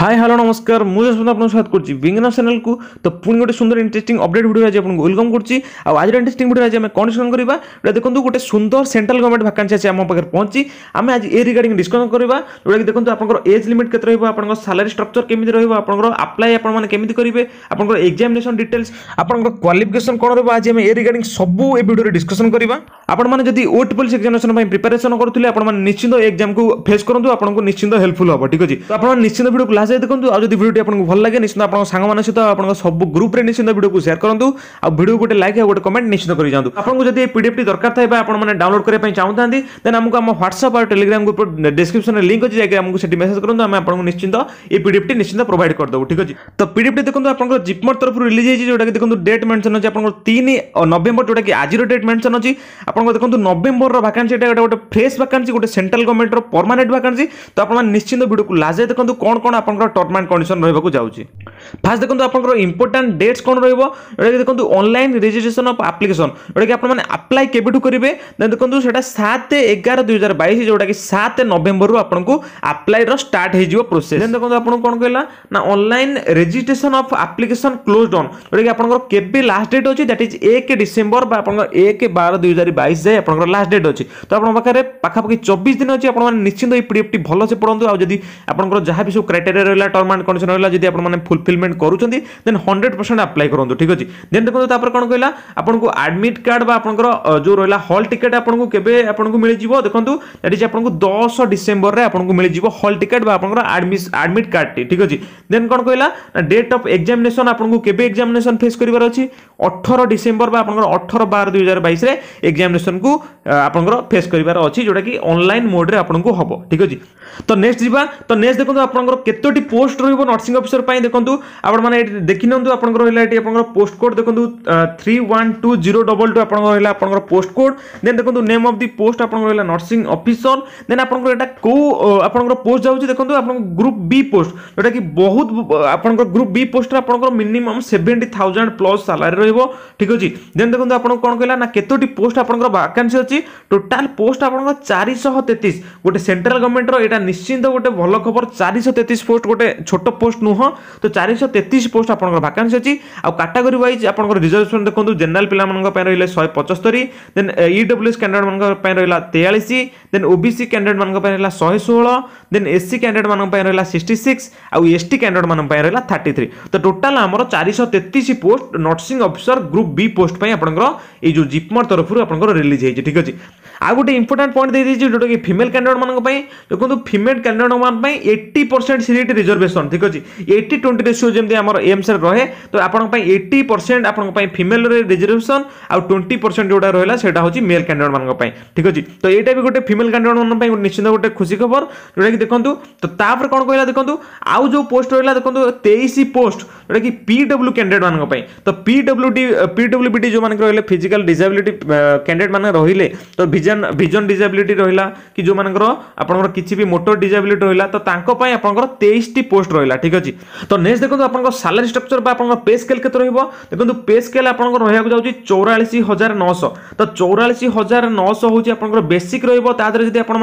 hi hello नमस्कार ମୁଁ ଯଶୋବନ୍ତ ଆପଣଙ୍କ ସ୍ୱାଗତ କରୁଛି ବିଙ୍ଗନା ଚ୍ୟାନେଲକୁ ତ ପୁଣି ଗୋଟେ ସୁନ୍ଦର ଇଣ୍ଟରେଷ୍ଟିଂ ଅପଡେଟ୍ ଭିଡ଼ିଓ ଆଜି ଆପଣଙ୍କୁ ୱେଲକମ୍ କରୁଛି ଆଉ ଆଜିର ଇଣ୍ଟରେଷ୍ଟିଂ ଭିଡ଼ିଓ ଆଜି ଆମେ କ'ଣ ଡିସ୍କସନ୍ କରିବା ଯେଉଁଟା ଦେଖନ୍ତୁ ଗୋଟେ ସୁନ୍ଦର ସେଣ୍ଟ୍ରାଲ ଗଭର୍ଣ୍ଣମେଣ୍ଟ ଭାକାନ୍ସି ଆସି ଆମ ପାଖରେ ପହଞ୍ଚି ଆମେ ଆଜି ଏ ରିଗାର୍ଡିଂ ଡିସ୍କସନ୍ କରିବା ଯେଉଁଟାକି ଦେଖନ୍ତୁ ଆପଣଙ୍କର ଏଜ୍ ଲିମିଟ୍ କେତେ ରହିବ ଆପଣଙ୍କ ସାଲାରୀ ଷ୍ଟ୍ରକ୍ଚର କେମିତି ରହିବ ଆପଣଙ୍କର ଆପ୍ଲାଏ ଆପଣମାନେ କେମିତି କରିବେ ଆପଣଙ୍କର ଏକ୍ଜାମିନେସନ୍ ଡିଟେଲ୍ସ ଆପଣଙ୍କର କ୍ୱାଲିଫିକେସନ୍ କ'ଣ ରହିବ ଆଜି ଆମେ ଏ ରିଗାର୍ଡିଂ ସବୁ ଏ ଭିଡ଼ିଓରେ ଡିସ୍କସନ୍ କରିବା ଆପଣମାନେ ଯଦି ଓ ଟ୍ରିପଲ୍ସ ଏକ୍ଜାମିନେସନ୍ ପାଇଁ ପ୍ରିପାରେସନ୍ କରୁଥିଲେ ଆପଣମାନେ ନିଶ୍ଚିନ୍ତ ଏକ୍ଜାମକୁ ଫେସ୍ କରନ୍ତୁ ଆପଣଙ୍କୁ ନିଶ୍ଚିନ୍ତ ହେଲ୍ପଫୁଲ୍ ହେବ ଠିକ୍ ଅଛି ତ ଆପଣମାନେ ନିଶ୍ଚିନ୍ତ ଭିଡ଼ିଓକୁ ତା ସହିତ ଦେଖନ୍ତୁ ଆଉ ଯଦି ଭିଡ଼ିଓଟି ଆପଣଙ୍କୁ ଭଲ ଲାଗେ ନିଶ୍ଚିନ୍ତ ଆପଣଙ୍କ ସାଙ୍ଗମାନଙ୍କ ସହିତ ଆପଣଙ୍କ ସବୁ ଗ୍ରୁପରେ ନିଶ୍ଚିନ୍ତ ଭିଡ଼ିଓକୁ ସେୟାର କରନ୍ତୁ ଆଉ ଭିଡ଼ିଓ ଗୋଟେ ଲାଇକ୍ ଆଉ ଗୋଟେ କମେଣ୍ଟ ନିଶ୍ଚିତ କରିଯାଆନ୍ତୁ ଆପଣଙ୍କୁ ଯଦି ଏ ପିଡ଼ିଏଫ୍ଟି ଦରକାର ଥାଏ ବା ଆପଣମାନେ ଡାଉନଲୋଡ଼ କରିବା ପାଇଁ ଚାହୁଁଥାନ୍ତି ଦେନ୍ ଆମକୁ ଆମ ହ୍ୱାଟ୍ସଆପ୍ ଆଉ ଟେଲିଗ୍ରାମ ଗ୍ରୁପ୍ ଡିସ୍କ୍ରିପସନରେ ଲିଙ୍କ୍ ଅଛି ଯାଇକି ଆମକୁ ସେଠି ମେସେଜ୍ କରନ୍ତୁ ଆମେ ଆପଣଙ୍କୁ ନିଶ୍ଚିନ୍ତ ଏ ପିଡ଼ିଏଫ୍ଟି ନିଶ୍ଚିନ୍ତ ପ୍ରୋଭାଇଡ଼ କରିଦେବୁ ଠିକ୍ ଅଛି ତ ପିଡ଼ିଏଫ୍ଟି ଦେଖନ୍ତୁ ଆପଣଙ୍କର ଜିପ୍ମର୍ ତରଫରୁ ରିଲିଜ୍ ହେଇଛି ଯେଉଁଟାକି ଦେଖନ୍ତୁ ଡେଟ୍ ମେନ୍ସନ୍ ଅଛି ଆପଣଙ୍କର ତିନି ନଭେମ୍ବର ଯେଉଁଟାକି ଆଜିର ଡେଟ୍ ମେନ୍ସନ୍ ଅଛି ଆପଣଙ୍କର ଦେଖନ୍ତୁ ନଭେମ୍ବରର ଭାକାନ୍ସି ଏଇଟା ଗୋଟେ ଗୋଟେ ଫ୍ରେଶ୍ ଭାକାନ୍ସି ଗୋଟେ ସେଣ୍ଟ୍ରାଲ ଗଭର୍ଣ୍ଣମେଣ୍ଟର ପର୍ମାନେଣ୍ଟ ଭାକାନ୍ସି ତ ଆପଣମାନେ ନିଶ୍ଚିନ୍ତ ଭିଡ଼ିଓକୁ ଲାଜେ ଦେଖନ୍ତୁ କ'ଣ କ'ଣ ଆପଣ আপনার টর্ম আন্ড কন্ডিশন রহবাক যাচ্ছি ফার্স্ট দেখুন আপনার ইম্পর্টাট ডেটস কোণ রহব যেটা দেখুন অনলাইন রেজিষ্ট্রেসন অফ আপ্লিকেসন যেটা কি আপনার আপ্লাই কেবেঠু করবে দেখুন সেটা সাত এগার দুই হাজার বাইশ যেটা কি সাত নভেম্বর আপনার আপ্লাইর স্টার্ট হয়ে যাব প্রোসেস দেখুন আপনার কোণ কহিলা না online registration of application close down যেটা কি আপনার কেবে লাস্ট ডেট অছি দ্যাট ইজ এক ডিসেম্বর বা আপনার এক বার দুই হাজার বাইশ যায় আপনার লাস্ট ডেট অছি তো আপনার পাখে পাখাপাখি চব্বিশ দিন অছি আপনার নিশ্চিন্ত এই পিডিএফটি ভালসে পড়ু আদি আপনার যা বি সব ক্রাইটেরিয়া ରେ ରହିଲା ଟର୍ମ ଆଣ୍ଡ କଣ୍ଡିସନ ରହିଲା ଯଦି ଆପଣମାନେ ଫୁଲଫିଲମେଣ୍ଟ କରୁଛନ୍ତି ଦେନ୍ ହଣ୍ଡ୍ରେଡ୍ ପରସେଣ୍ଟ ଆପ୍ଲାଏ କରନ୍ତୁ ଠିକ୍ ଅଛି ଦେନ୍ ଦେଖନ୍ତୁ ତାପରେ କ'ଣ କହିଲା ଆପଣଙ୍କୁ ଆଡମିଟ୍ କାର୍ଡ଼ ବା ଆପଣଙ୍କର ଯେଉଁ ରହିଲା ହଲ୍ ଟିକେଟ୍ ଆପଣଙ୍କୁ କେବେ ଆପଣଙ୍କୁ ମିଳିଯିବ ଦେଖନ୍ତୁ ଦ୍ୟାଟ୍ ଇଜ୍ ଆପଣଙ୍କୁ ଦଶ ଡିସେମ୍ବରରେ ଆପଣଙ୍କୁ ମିଳିଯିବ ହଲ୍ ଟିକେଟ୍ ବା ଆପଣଙ୍କର ଆଡମିଟ୍ କାର୍ଡ଼ଟି ଠିକ୍ ଅଛି ଦେନ୍ କ'ଣ କହିଲା ଡେଟ୍ ଅଫ୍ ଏକ୍ଜାମିନେସନ୍ ଆପଣଙ୍କୁ କେବେ ଏକ୍ଜାମିନେସନ୍ ଫେସ୍ କରିବାର ଅଛି ଅଠର ଡିସେମ୍ବର ବା ଆପଣଙ୍କର ଅଠର ବାର ଦୁଇ ହଜାର ବାଇଶରେ ଏକ୍ଜାମିନେସନ୍କୁ ଆପଣଙ୍କର ଫେସ୍ କରିବାର ଅଛି ଯେଉଁଟାକି ଅନଲାଇନ୍ ମୋଡ଼ରେ ଆପଣଙ୍କୁ ହେବ ଠିକ୍ ଅଛି ତ ନେକ୍ସଟ ଯିବା ତ ନେକ୍ସଟ ଦେଖନ୍ତୁ ଆପଣଙ୍କର କେତେ টি পোস্ট রইব নার্সিং অফিসার পাই দেখন্তু आपण माने देखिनो आपन को हाईटी आपन को पोस्ट कोड देखন্তু 312022 आपण को हाई आपन को पोस्ट कोड देन देखন্তু নেম অফ দি পোস্ট आपण को নার্সিং অফিসার দেন आपण को এটা কো आपण को পোস্ট যাও দেখন্তু आपण ग्रुप बी পোস্ট লটা কি বহুত आपण को ग्रुप बी পোস্ট आपण को মিনিমাম 70000 প্লাস স্যালারি রইব ঠিক হ জি দেন দেখন্তু आपण কোন কইলা না কতটি পোস্ট आपण को वैकेंसी আছে টোটাল পোস্ট आपण को 433 গটে সেন্ট্রাল गवर्नमेंट এটা নিশ্চিন্ত গটে ভালো খবর 433 পোস্ট গোটে ছোট পোস্ট নুহ তো চারিশহ তেত্রিশ পোস্ট আপনার ভাকান্স অছি আটাগোরি ওয়াইজ আপনার রিজর্ভেসন দেখুন জেনারেল পিলা রহলে শহে পঁচস্তরি দেন ইডব্লুএস ক্যান্ডিডেট মান রহলা তেয়াশ দেন ওবিসি ক্যান্ডিডেট মান রহলা শহে ষোহ দেন এসসি ক্যান্ডিডেট মান রহলা সিক্সটি সিক্স আউ এসটি ক্যান্ডিডেট মান রহলা থার্টি থ্রি তো টোটাল আমার চারিশহ তেত্রিশ post nursing officer group B post আপনার এই যে জিপমর তরফর আপনার রিলিজ হয়েছে ঠিক আছে আউ গোটে ইম্পর্টাট পয়েন্ট দিয়ে দিয়েছি যেটা কি ফিমেল ক্যান্ডিডেট মান দেখুন ফিমেল ক্যান্ডিডেট মান এইটি পরসেন্ট সিট ଏଇଠି ରିଜର୍ଭେସନ୍ ଠିକ୍ ଅଛି ଏଇଟି ଟ୍ୱେଣ୍ଟି ରେସିଓ ଯେମିତି ଆମର ଏମ୍ସରେ ରହେ ତ ଆପଣଙ୍କ ପାଇଁ ଏଇଟି ପରସେଣ୍ଟ ଆପଣଙ୍କ ପାଇଁ ଫିମେଲ୍ରେ ରିଜର୍ଭେସନ୍ ଆଉ ଟ୍ୱେଣ୍ଟି ପରସେଣ୍ଟ ଯେଉଁଟା ରହିଲା ସେଇଟା ହେଉଛି ମେଲ୍ କ୍ୟାଣ୍ଡିଡେଟ୍ମାନଙ୍କ ପାଇଁ ଠିକ୍ ଅଛି ତ ଏଇଟା ବି ଗୋଟେ ଫିମେଲ୍ କ୍ୟାଣ୍ଡିଡେଟ୍ମାନଙ୍କ ପାଇଁ ନିଶ୍ଚିନ୍ତ ଗୋଟେ ଖୁସି ଖବର ଯେଉଁଟାକି ଦେଖନ୍ତୁ ତ ତାପରେ କ'ଣ କହିଲା ଦେଖନ୍ତୁ ଆଉ ଯେଉଁ ପୋଷ୍ଟ ରହିଲା ଦେଖନ୍ତୁ ତେଇଶ ପୋଷ୍ଟ ଯେଉଁଟାକି ପି ଡବ୍ଲ୍ୟୁ କ୍ୟାଣ୍ଡିଡେଟ୍ମାନଙ୍କ ପାଇଁ ତ P W D P W B D ଯେଉଁମାନେ ରହିଲେ ଫିଜିକାଲ୍ ଡିଜାବିଲିଟି କ୍ୟାଣ୍ଡିଡେଟ୍ମାନେ ରହିଲେ ତ ଭିଜନ୍ ଭିଜନ୍ ଡିଜାବିଲିଟି ରହିଲା କି ଯେଉଁମାନଙ୍କର ଆପଣଙ୍କର କିଛି ବି ମୋଟର ଡିଜାବିଲିଟି ରହିଲା ତ ତାଙ୍କ ପାଇଁ ଆପଣଙ୍କର ତେଇଶ তেইশটি পোস্ট রহিলা ঠিক আছে তো নেক্সট দেখুন আপনার স্যালারি স্ট্রকচর বা আপনার পে স্কেল কত রহব দেখুন পে স্কেল আপনার রহবাকে যাচ্ছে চৌরাশ হাজার নশো তো চৌরাশ হাজার নশো হচ্ছে আপনার বেসিক রহব তাদের যদি আপনার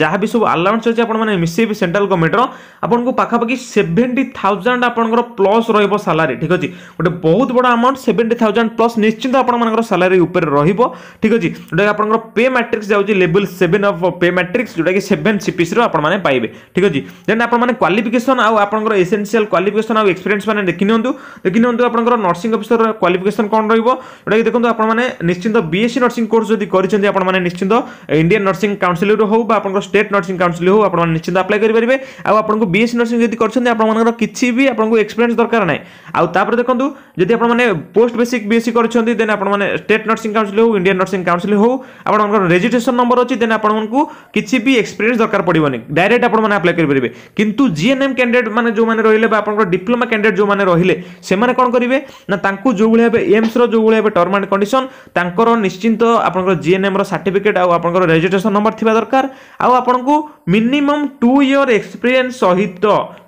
যা বি সব আলাউন্স আছে আপনার মিশাইবে সেন্ট্রাল গভর্নমেন্টর আপনার পাখাপাখি সেভেন্টি থাউজেন্ড আপনার প্লস রহব স্যালারি ঠিক আছে গোটে বহুত বড় আমাউন্ট সেভেন্টি থাউজেন্ড প্লস নিশ্চিন্ত আপনার স্যালারি উপরে রহব ঠিক আছে যেটা আপনার পে ম্যাট্রিক্স যাচ্ছে level seven of pay matrix যেটা কি সেভেন সিপিসি আপনার পাইবে ঠিক আছে দেন আপনার কোয়ালিফিকেসন କ୍ୱାଲିଫିକେସନ୍ ଆଉ ଆପଣଙ୍କର ଏସେନ୍ସିଆଲ୍ କ୍ୱାଲିଫିକେସନ୍ ଆଉ ଏକ୍ସପିରିଏନ୍ସ ମାନେ ଦେଖିନିଅନ୍ତୁ ଦେଖିନିଅନ୍ତୁ ଆପଣଙ୍କର ନର୍ସିଂ ଅଫିସର କ୍ୱାଲିଫିକେସନ୍ କ'ଣ ରହିବ ଯେଉଁଟାକି ଦେଖନ୍ତୁ ଆପଣମାନେ ନିଶ୍ଚିନ୍ତ ବିଏସ୍ସି ନର୍ସିଂ କୋର୍ସ ଯଦି କରିଛନ୍ତି ଆପଣମାନେ ନିଶ୍ଚିନ୍ତ ଇଣ୍ଡିଆନ୍ ନର୍ସିଂ କାଉନସିଲରୁ ହେଉ ବା ଆପଣଙ୍କର ଷ୍ଟେଟ୍ ନର୍ସିଂ କାଉନସିଲ ହେଉ ଆପଣମାନେ ନିଶ୍ଚିନ୍ତ ଆପ୍ଲାଏ କରିପାରିବେ ଆଉ ଆପଣଙ୍କୁ ବିଏସ୍ସି ନର୍ସିଂ ଯଦି କରିଛନ୍ତି ଆପଣମାନଙ୍କର କିଛି ବି ଆପଣଙ୍କୁ ଏକ୍ସପିରିଏନ୍ସ ଦରକାର ନାହିଁ ଆଉ ତାପରେ ଦେଖନ୍ତୁ ଯଦି ଆପଣମାନେ ପୋଷ୍ଟ ବେସିକ୍ ବିଏସ୍ସି କରିଛନ୍ତି ଦେନ୍ ଆପଣମାନେ ଷ୍ଟେଟ୍ ନର୍ସିଂ କାଉନସିଲ ହେଉ ଇଣ୍ଡିଆନ୍ ନର୍ସିଂ କାଉନସିଲ ହେଉ ଆପଣଙ୍କର ରେଜିଷ୍ଟ୍ରେସନ୍ ନମ୍ବର ଅଛି ଦେନ୍ ଆପଣଙ୍କୁ କିଛି ବି ଏକ୍ସପିରିଏନ୍ସ ଦରକାର ପଡ଼ିବନି ଡାଇରେକ୍ଟ ଆପଣମାନେ ଆପ୍ଲାଏ କରିପାରିବେ କିନ୍ତୁ ଯିଏ ଏଏନ୍ଏମ୍ କ୍ୟାଣ୍ଡିଡେଟ୍ ମାନେ ଯେଉଁମାନେ ରହିଲେ ବା ଆପଣଙ୍କର ଡିପ୍ଲୋମା କ୍ୟାଣ୍ଡିଡେଟ୍ ଯେଉଁମାନେ ରହିଲେ ସେମାନେ କ'ଣ କରିବେ ନା ତାଙ୍କୁ ଯେଉଁଭଳି ଭାବେ ଏମ୍ସର ଯେଉଁଭଳି ଭାବେ ଟର୍ମ ଆଣ୍ଡ କଣ୍ଡିସନ୍ ତାଙ୍କର ନିଶ୍ଚିନ୍ତ ଆପଣଙ୍କର ଜିଏନ୍ଏମ୍ର ସାର୍ଟିଫିକେଟ୍ ଆଉ ଆପଣଙ୍କର ରେଜିଷ୍ଟ୍ରେସନ୍ ନମ୍ବର ଥିବା ଦରକାର ଆଉ ଆପଣଙ୍କୁ ମିନିମମ୍ ଟୁ ଇୟର୍ ଏକ୍ସପିରିଏନ୍ସ ସହିତ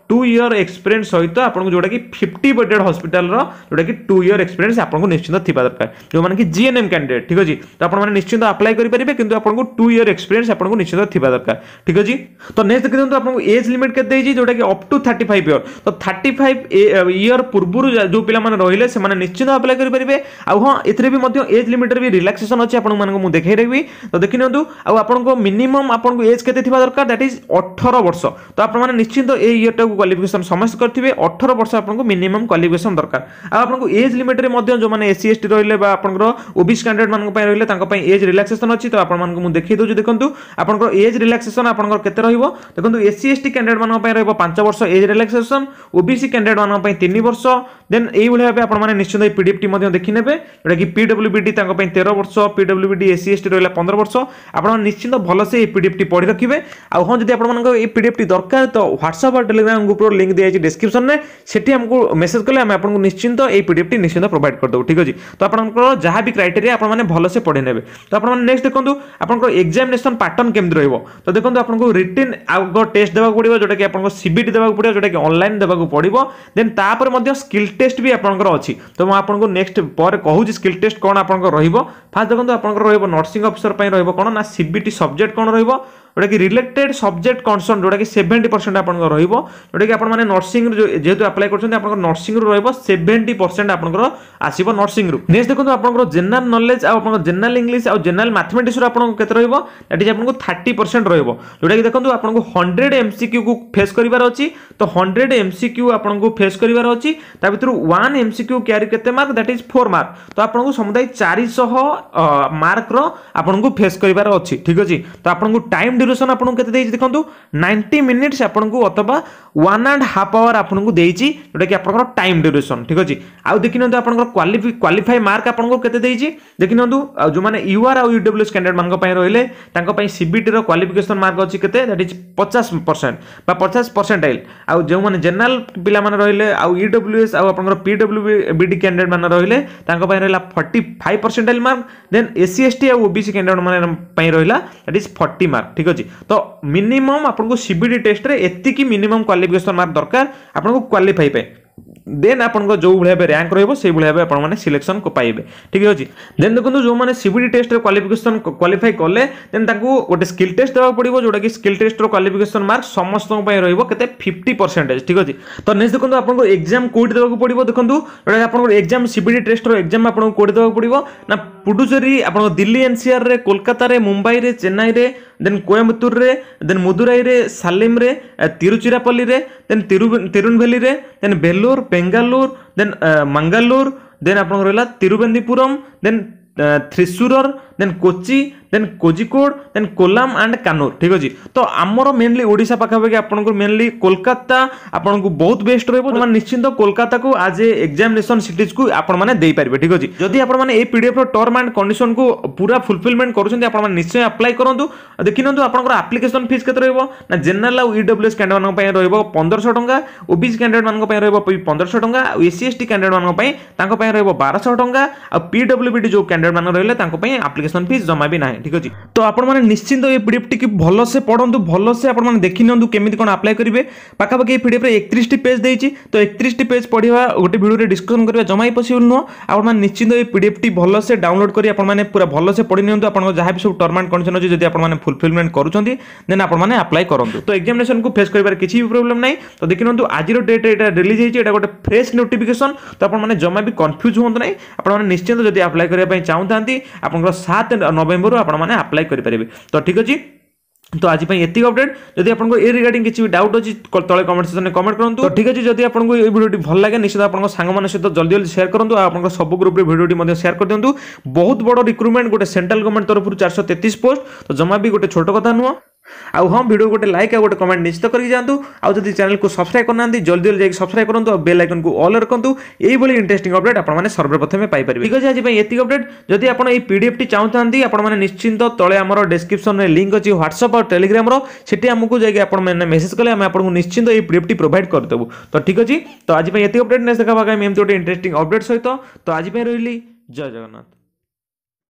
टू इयर एक्सपीरियंस सहित आपको जोटा कि फिफ्टी बेडेड हस्पिटाल जोटा कि टू इयर एक्सपीरियंस आपको निश्चिंत थी दरकार जो मैंने कि जीएनएम कैंडिडेट ठीक अच्छी तो आप निश्चित आप्लाय करेंगे कि आपको टू इयर एक्सपीरियंस आपको निश्चित थी दरकार ठीक अच्छे तो नेक्स्ट देखते तो आपको एज लिमिट के जोटा कि up to thirty five year तो थर्ट फाइव इयर पूर्व जो पे रही है निश्चित आप्लाय करेंगे आउ हाँ इतने भी एज लिमिट्रे भी रिल्क्सेसन अच्छे आपको मुझे देखे रखी तो देखी नि मिनिमम आपको एज के दरकार दैट इज अठर वर्ष तो आप निश्चिंत ये इयरटा କ୍ୱାଲିଫିକେସନ ସମସ୍ତେ କରିଥିବେ ଅଠର ବର୍ଷ ଆପଣଙ୍କୁ ମିନିମମ୍ କ୍ୱାଲିଫିକେସନ ଦରକାର ଆଉ ଆପଣଙ୍କୁ ଏଜ୍ ଲିମିଟରେ ମଧ୍ୟ ଯେଉଁମାନେ ଏସ୍ସି ଏସ୍ଟି ରହିଲେ ବା ଆପଣଙ୍କର ଓବିସି କ୍ୟାଣ୍ଡିଡେଟ୍ମାନଙ୍କ ପାଇଁ ରହିଲେ ତାଙ୍କ ପାଇଁ ଏଜ୍ ରିଲାକ୍ସେସନ ଅଛି ତ ଆପଣମାନଙ୍କୁ ମୁଁ ଦେଖାଇ ଦେଉଛି ଦେଖନ୍ତୁ ଆପଣଙ୍କର ଏଜ୍ ରିଲାକ୍ସେସନ ଆପଣଙ୍କର କେତେ ରହିବ ଦେଖନ୍ତୁ ଏସ୍ସି ଏସ୍ଟି କ୍ୟାଣ୍ଡିଡେଟ୍ମାନଙ୍କ ପାଇଁ ରହିବ ପାଞ୍ଚ ବର୍ଷ ଏଜ୍ ରିଲାକ୍ସେସନ ଓବିସି କ୍ୟାଣ୍ଡିଡେଟ୍ମାନଙ୍କ ପାଇଁ ତିନି ବର୍ଷ ଦେନ୍ ଏଇଭଳି ଭାବେ ଆପଣମାନେ ନିଶ୍ଚିନ୍ତ ଏଇ ପିଡିଏଫ୍ଟି ମଧ୍ୟ ଦେଖିନେବେ ଯେଉଁଟାକି ପିଡବ୍ଲ୍ୟୁ ବିଡି ତାଙ୍କ ପାଇଁ ତେର ବର୍ଷ ପିଡବ୍ଲ୍ୟୁ ଡି ଏସ୍ସି ଏସ୍ଟି ରହିଲା ପନ୍ଦର ବର୍ଷ ଆପଣମାନେ ନିଶ୍ଚିନ୍ତ ଭଲସେ ଏଇ ପିଡିଏଫ୍ଟି ପଢ଼ି ରଖିବେ ଆଉ ହଁ ଯଦି ଆପଣମାନଙ୍କ ଏଇ ପିଡିଏଫ୍ଟି ଦରକାର ତ ହ୍ୱାଟ୍ସଆପ୍ ଆଉ ଟେଲିଗ୍ରାମ টেলিগ্রাম গ্রুপর লিঙ্କ দিয়েছি ডিসক্রিপশনে সেটি আমাকে মেসেজ কলে আমি আপনার নিশ্চিন্ত এই পিডিএফটি নিশ্চিন্ত প্রোভাইড করে দেবু ঠিক আছে তো আপনার যা বি ক্রাইটেরিয়া আপনার ভালসে পড়ে নেবে তো আপনার নেক্সট দেখুন আপনার এক্সামিনেসন প্যাটর্ন কেমি রহব তো দেখুন আপনার রিটিন আগ টেস্ট দেওয়া পড়ব যেটা কি আপনার সিবিটি দেওয়া পড়ব যেটা কি অনলাইন দেওয়া পড়ব দেন তাপরে মধ্যে স্কিল টেস্ট বি আপনার অছি তো মু আপনার নেক্সট পরে কুচি স্কিল টেস্ট কোণ আপনার রহব ফার্স্ট দেখুন আপনার রহব নর্সিং অফিসর রহব কোণ না সিবিটি সবজেক্ট কোণ রহব ଯେଉଁଟାକି ରିଲେଟେଡ୍ ସବଜେକ୍ଟ କନସର୍ନ ଯେଉଁଟାକି ସେଭେଣ୍ଟି ପରସେଣ୍ଟ ଆପଣଙ୍କର ରହିବ ଯେଉଁଟାକି ଆପଣମାନେ ନର୍ସିଂରୁ ଯେହେତୁ ଆପ୍ଲାଏ କରୁଛନ୍ତି ଆପଣଙ୍କର ନର୍ସିଂରୁ ରହିବ ସେଭେଣ୍ଟି ପରସେଣ୍ଟ ଆପଣଙ୍କର ଆସିବ ନର୍ସିଂରୁ ନେକ୍ସଟ ଦେଖନ୍ତୁ ଆପଣଙ୍କର ଜେନେରାଲ ନଲେଜ୍ ଆଉ ଆପଣଙ୍କର ଜେନେରାଲ ଇଂଲିଶ ଆଉ ଜେନେରାଲ ମ୍ୟାଥମେଟିକ୍ସରୁ ଆପଣଙ୍କୁ କେତେ ରହିବ ଇଜ୍ ଆପଣଙ୍କୁ ଥାର୍ଟି ପରସେଣ୍ଟ ରହିବ ଯେଉଁଟାକି ଦେଖନ୍ତୁ ଆପଣଙ୍କୁ ହଣ୍ଡ୍ରେଡ଼ କ୍ୟୁକୁ ଫେସ୍ କରିବାର ଅଛି ତ ହଣ୍ଡ୍ରେଡ଼ କ୍ୟୁ ଆପଣଙ୍କୁ ଫେସ୍ କରିବାର ଅଛି ତା ଭିତରୁ ୱାନ୍ ସି କ୍ୟୁ କ୍ୟାରି କେତେ mark that is four mark ତ ଆପଣଙ୍କୁ ସମୁଦାୟ ଚାରିଶହ ମାର୍କର ଆପଣଙ୍କୁ ଫେସ୍ କରିବାର ଅଛି ଠିକ୍ ଅଛି ତ ଆପଣଙ୍କୁ ଟାଇମ୍ ଡ୍ୟୁରେସନ୍ ଆପଣଙ୍କୁ କେତେ ଦେଇଛି ଦେଖନ୍ତୁ ନାଇଣ୍ଟି ମିନିଟ୍ସ ଆପଣଙ୍କୁ ଅଥବା ୱାନ୍ ଆଣ୍ଡ ହାଫ୍ ଆୱାର ଆପଣଙ୍କୁ ଦେଇଛି ଯେଉଁଟାକି ଆପଣଙ୍କର ଟାଇମ୍ ଡ୍ୟୁରେସନ୍ ଠିକ୍ ଅଛି ଆଉ ଦେଖିନିଅନ୍ତୁ ଆପଣଙ୍କର କ୍ୱାଲିଫି କ୍ୱାଲିଫାଇ ମାର୍କ ଆପଣଙ୍କୁ କେତେ ଦେଇଛି ଦେଖିନିଅନ୍ତୁ ଆଉ ଯେଉଁମାନେ ୟୁଆର୍ ଆଉ ୟୁଡବ୍ଲ୍ୟୁଏସ୍ କ୍ୟାଣ୍ଡିଡେଟ୍ମାନଙ୍କ ପାଇଁ ରହିଲେ ତାଙ୍କ ପାଇଁ ସିବିଟିର କ୍ୱାଲିଫିକେସନ୍ ମାର୍କ ଅଛି କେତେ ଦ୍ୟାଟ୍ ଇଜ୍ ପଚାଶ ପରସେଣ୍ଟ ବା ପଚାଶ ପରସେଣ୍ଟାଇଲ୍ ଆଉ ଯେଉଁମାନେ ଜେନେରାଲ୍ ପିଲାମାନେ ରହିଲେ ଆଉ ଇଡବ୍ଲ୍ୟୁଏସ୍ ଆଉ ଆପଣଙ୍କର ପିଡବ୍ଲ୍ୟୁ ବିଡି କ୍ୟାଣ୍ଡିଡେଟ୍ମାନେ ରହିଲେ ତାଙ୍କ ପାଇଁ ରହିଲା forty five percentile mark then SC ST ଆଉ ଓବିସି କ୍ୟାଣ୍ଡିଡେଟ୍ମାନେ ପାଇଁ ରହିଲା ଦ୍ୟାଟ୍ ଇଜ୍ ଫର୍ଟି ମାର୍କ ଠିକ୍ ଅଛି ଅଛି ତ ମିନିମମ୍ ଆପଣଙ୍କୁ ସିବିଡ଼ି ଟେଷ୍ଟରେ ଏତିକି ମିନିମମ୍ କ୍ୱାଲିଫିକେସନ୍ ମାର୍କ ଦରକାର ଆପଣଙ୍କୁ କ୍ୱାଲିଫାଇ ପାଇଁ দেন আপনার যে ভাবে ভাবে র্যাঙ্ক রহব সেইভাবে ভাবে আপনার সিলেকশন পাইবে ঠিক আছে দেন দেখুন যে সিবিডি টেস্টর কোয়ালিফিকেসন কোয়ালিফাই কলে দেন তাকে গোটে স্কিল টেস্ট দেওয়া পড়ব যেটা কি স্কিল টেস্টর কোয়ালিফিকেসন মার্ক সমস্ত রহব কেতে ফিফটি পরসেন্টেজ ঠিক আছে তো নেক্সট দেখুন আপনার এক্সাম কোটি দেওয়া পড়ব দেখুন যেটা আপনার এক্সাম সিবিডি টেস্টর এক্সাম আপনার কোটি দেওয়া পড়ব না পুডুচেরি আপনার দিল্লি এনসিআর্রে কলকাতায় মুম্বাইরে চেন্নাইরে দেন কোয়েম্বতুরে দেন মুদুরাইরে সালেমরে তিরুচিরাপল্লিরে দেন তিরু তিরুনভেলিরে দেন বেলোর ପେଙ୍ଗାଲୁର ଦେନ୍ ମାଙ୍ଗାଲୁର ଦେନ୍ ଆପଣଙ୍କର ରହିଲା ତିରୁବେନ୍ଦିପୁରମ୍ ଦେନ୍ ଥ୍ରିସୁରର then Kochi then Kozhikode then Kollam and Kannur ଠିକ୍ ଅଛି ତ ଆମର ମେନଲି ଓଡ଼ିଶା ପାଖାପାଖି ଆପଣଙ୍କୁ ମେନଲି କୋଲକାତା ଆପଣଙ୍କୁ ବହୁତ ବେଷ୍ଟ ରହିବ ମାନେ ନିଶ୍ଚିନ୍ତ କୋଲକାତାକୁ ଆଜ୍ ଏ ଏକ୍ଜାମିନେସନ୍ ସିଟିଜ୍କୁ ଆପଣମାନେ ଦେଇପାରିବେ ଠିକ୍ ଅଛି ଯଦି ଆପଣମାନେ এই পিডিএফ টর্ম আন্ড কন্ডিশন কু পুরা ফুলফিলমেন্ট করছেন আপনার নিশ্চয় আপ্লাই করতু দেখি নিউ আপনার আপ্লিকেসন ফিজ কত রহব না জেনারেল আউ ইডব্লুএস ক্যান্ডিডেট মান রহব পনেরোশো টাকা ওবিসি ক্যান্ডিডেট মান রহব পনেরোশো টাকা আউ এসি এসটি ক্যান্ডিডেট মান রহব বারোশো টাকা আউ পিডব্লুবিটি যে ক্যান্ডিডেট মান রহলে তাঁর আপ্লিকেসন ফিজ জমা বি না ঠিক আছে তো আপনার নিশ্চিন্ত এই পিডিএফটি ভালসে পড়ু ভালসে আপনার দেখি নিউ কেমি কোণ আপ্লাই করবে পাখাপাখি এই পিডিএফে একত্রিশটি পেজ দিয়েছি তো একত্রিশটি পেজ পড়া গোটে ভিডিওরে ডিসকসন করা জমা পসিবল নুহ আপনার নিশ্চিন্ত এই পিডিএফটি ভালসে ডাউনলোড করে আপনার পুরা ভালসে পড়ি নিউ আপনার যা বি সব টর্ম আন্ড কন্ডিশন অছে যদি আপনার ফুলফিলমেন্ট করছেন দেন আপনার আপ্লাই করতু তো এক্সামিনেসন কু ফেস করবার কিছু বি প্রোবলেম নাই তো দেখি নিউ আজির ডেট এটা রিলিজ হয়েছে এটা গোটে ফ্রেশ নোটিফিকেসন তো আপনার জমা বি কনফ্ୟୁଜ୍ ହୁଅନ୍ତୁ ନାହିଁ ଆପଣମାନେ ନିଶ୍ଚିନ୍ତ ଯଦି ଆପ୍ଲାଏ କରିବା ପାଇଁ ଚାହୁଁଥାନ୍ତି ଆପଣଙ୍କର ସାତ ନଭେମ୍ବରରୁ ଆପଣ ଆପଣମାନେ ଆପ୍ଲାଏ କରିପାରିବେ ତ ଠିକ୍ ଅଛି তো আজ এতিক অপডেট যদি আপনার এ রিগার্ডিং কিছু ডাউট অছি তলে কমেন্ট সেকশনে কমেন্ট করুন তো ঠিক আছে যদি আপনার এই ভিডিওটি ভাল লাগে নিশ্চিত আপনার সাং মান সহ জলদি জলদি সেয়ার করুন আপনার সবু গ্রুপে ভিডিওটি সেয়ার করে দিও বহুত বড় রিক্রুটমেন্ট গোটে সেন্ট্রাল গভর্নমেন্ট তরফ চারশো তেত্রিশ পোস্ট তো জমা বি গোটে ছোট কথা নুহ ଆଉ ହଁ ଭିଡ଼ିଓ ଗୋଟେ ଲାଇକ୍ ଆଉ ଗୋଟେ କମେଣ୍ଟ ନିଶ୍ଚିତ କରିକି ଯାଆନ୍ତୁ ଆଉ ଯଦି ଚ୍ୟାନେଲକୁ ସବସ୍କ୍ରାଇବ୍ କରୁନାହାନ୍ତି ଜଲ୍ଦି ଜଲ୍ଦି ଯାଇକି ସବସ୍କ୍ରାଇବ୍ କରନ୍ତୁ ଆଉ ବେଲ୍ ଆଇକନକୁ ଅଲ୍ ରଖନ୍ତୁ ଏଇଭଳି ଇଣ୍ଟରେଷ୍ଟିଂ ଅପଡେଟ୍ ଆପଣମାନେ ସର୍ବପ୍ରଥମେ ପାଇପାରିବେ ଠିକ୍ ଅଛି ଆଜି ପାଇଁ ଏତିକି ଅପଡେଟ୍ ଯଦି ଆପଣ এই পিডিএফটি চাহুথান্তি আপনার নিশ্চিন্ত তলে আমার ডেসক্রিপশনে লিঙ্ক অছি হোয়াটসঅপ আর টেলিগ্রামর সেটি আমি যাই আপনার মেসেজ কলে আমি আপনার নিশ্চিন্ত এই পিডিএফটি প্রোভাইড করিদেবু তো ঠিক আছে তো আজ এত অপডেট নেক্সট দেখা এমতি গোটে ইন্টারেস্টিং অপডেট সহ তো আজ রহলি জয় জগন্নাথ